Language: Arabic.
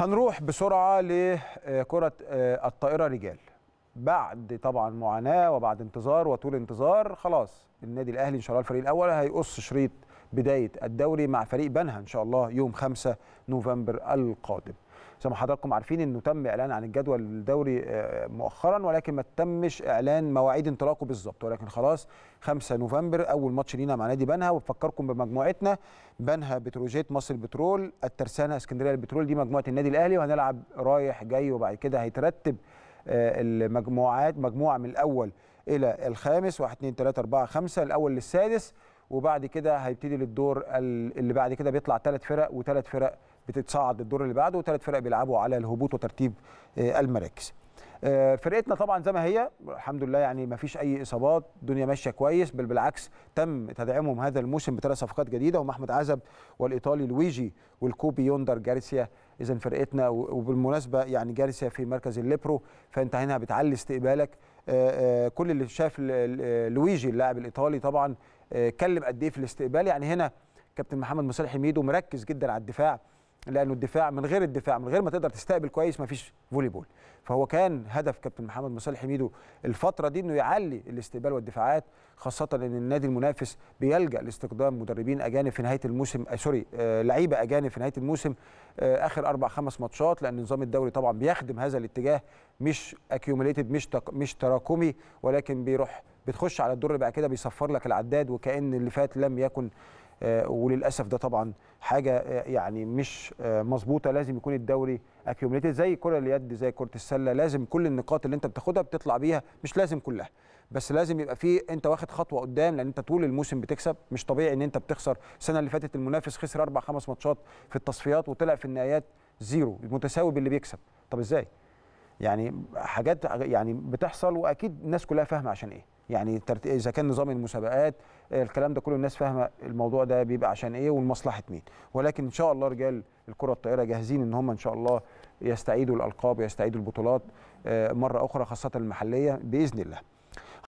هنروح بسرعه لكره آه، آه، الطائره رجال بعد طبعا معاناه وبعد انتظار وطول انتظار خلاص النادي الاهلي ان شاء الله الفريق الاول هيقص شريط بدايه الدوري مع فريق بنها ان شاء الله يوم 5 نوفمبر القادم. زي ما حضراتكم عارفين انه تم اعلان عن الجدول الدوري آه، مؤخرا ولكن ما تمش اعلان مواعيد انطلاقه بالظبط ولكن خلاص 5 نوفمبر اول ماتش لينا مع نادي بنها وبفكركم بمجموعتنا بنها بتروجيت مصر البترول الترسانه اسكندريه البترول دي مجموعه النادي الاهلي وهنلعب رايح جاي وبعد كده هيترتب آه، المجموعات مجموعه من الاول الى الخامس 1 2 3 4 5 الاول للسادس وبعد كده هيبتدي للدور اللي بعد كده بيطلع ثلاث فرق وثلاث فرق بتتصعد للدور اللي بعده وثلاث فرق بيلعبوا على الهبوط وترتيب آه، المراكز آه، فرقتنا طبعا زي ما هي الحمد لله يعني ما فيش اي اصابات الدنيا ماشيه كويس بل بالعكس تم تدعيمهم هذا الموسم بثلاث صفقات جديده ومحمد عزب والايطالي لويجي والكوبي يوندر جارسيا اذا فرقتنا وبالمناسبه يعني جارسيا في مركز الليبرو فانت هنا بتعلي استقبالك آه، كل اللي شاف لويجي اللاعب الايطالي طبعا اتكلم قد ايه في الاستقبال يعني هنا كابتن محمد مصالح ميدو مركز جدا على الدفاع لانه الدفاع من غير الدفاع من غير ما تقدر تستقبل كويس ما فيش فولي بول فهو كان هدف كابتن محمد مصالح ميدو الفتره دي انه يعلي الاستقبال والدفاعات خاصه ان النادي المنافس بيلجا لاستقدام مدربين اجانب في نهايه الموسم آه سوري آه لعيبه اجانب في نهايه الموسم آه اخر اربع خمس ماتشات لان نظام الدوري طبعا بيخدم هذا الاتجاه مش اكيوميليتد مش مش تراكمي ولكن بيروح بتخش على الدور بقى كده بيصفر لك العداد وكان اللي فات لم يكن آه، وللاسف ده طبعا حاجه آه، يعني مش آه، مظبوطه لازم يكون الدوري اكيوميليتد زي كره اليد زي كره السله لازم كل النقاط اللي انت بتاخدها بتطلع بيها مش لازم كلها بس لازم يبقى في انت واخد خطوه قدام لان انت طول الموسم بتكسب مش طبيعي ان انت بتخسر السنه اللي فاتت المنافس خسر اربع خمس ماتشات في التصفيات وطلع في النهايات زيرو متساوي باللي بيكسب طب ازاي يعني حاجات يعني بتحصل واكيد الناس كلها فاهمه عشان ايه يعني اذا كان نظام المسابقات آه، الكلام ده كل الناس فاهمه الموضوع ده بيبقى عشان ايه والمصلحه مين ولكن ان شاء الله رجال الكره الطائره جاهزين ان هم ان شاء الله يستعيدوا الالقاب ويستعيدوا البطولات آه، مره اخرى خاصه المحليه باذن الله